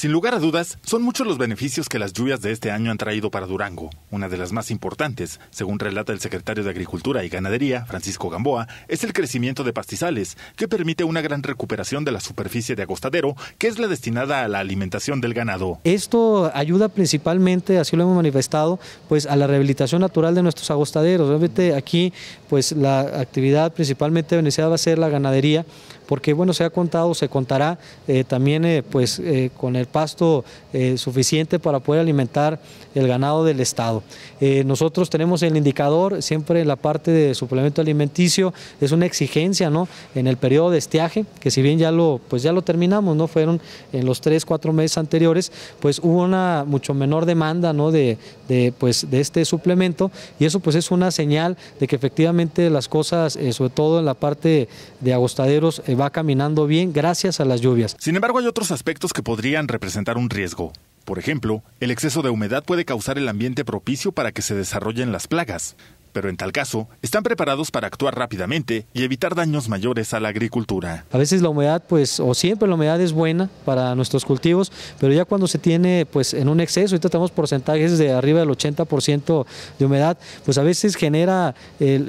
Sin lugar a dudas, son muchos los beneficios que las lluvias de este año han traído para Durango. Una de las más importantes, según relata el secretario de Agricultura y Ganadería, Francisco Gamboa, es el crecimiento de pastizales, que permite una gran recuperación de la superficie de agostadero, que es la destinada a la alimentación del ganado. Esto ayuda principalmente, así lo hemos manifestado, pues a la rehabilitación natural de nuestros agostaderos. Realmente aquí, pues la actividad principalmente beneficiada va a ser la ganadería, porque bueno, se ha contado, se contará eh, también eh, pues eh, con el pasto suficiente para poder alimentar el ganado del Estado. nosotros tenemos el indicador siempre en la parte de suplemento alimenticio, es una exigencia ¿no? en el periodo de estiaje, que si bien ya lo, pues ya lo terminamos, ¿no? fueron en los tres, cuatro meses anteriores, pues hubo una mucho menor demanda ¿no? de, pues, de este suplemento y eso pues es una señal de que efectivamente las cosas, sobre todo en la parte de agostaderos, va caminando bien gracias a las lluvias. Sin embargo, hay otros aspectos que podrían representar un riesgo. Por ejemplo, el exceso de humedad puede causar el ambiente propicio para que se desarrollen las plagas pero en tal caso, están preparados para actuar rápidamente y evitar daños mayores a la agricultura. A veces la humedad, pues, o siempre la humedad es buena para nuestros cultivos, pero ya cuando se tiene, pues, en un exceso, y tenemos porcentajes de arriba del 80% de humedad, pues a veces genera,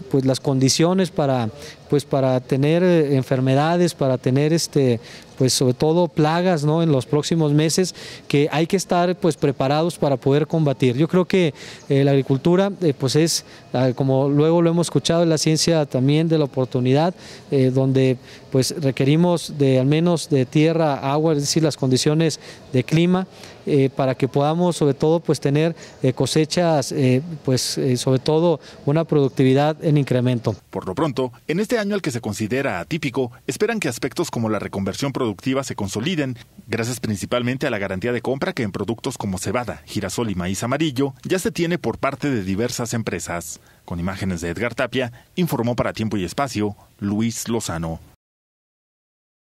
pues, las condiciones para, pues, para tener eh, enfermedades, para tener, este, pues sobre todo plagas ¿no? en los próximos meses que hay que estar pues preparados para poder combatir. Yo creo que eh, la agricultura eh, pues es, ah, como luego lo hemos escuchado, la ciencia también de la oportunidad, eh, donde pues requerimos de al menos de tierra, agua, es decir, las condiciones de clima para que podamos sobre todo pues tener cosechas pues sobre todo una productividad en incremento. Por lo pronto, en este año al que se considera atípico, esperan que aspectos como la reconversión productiva se consoliden, gracias principalmente a la garantía de compra que en productos como cebada, girasol y maíz amarillo ya se tiene por parte de diversas empresas. Con imágenes de Edgar Tapia, informó para Tiempo y Espacio Luis Lozano.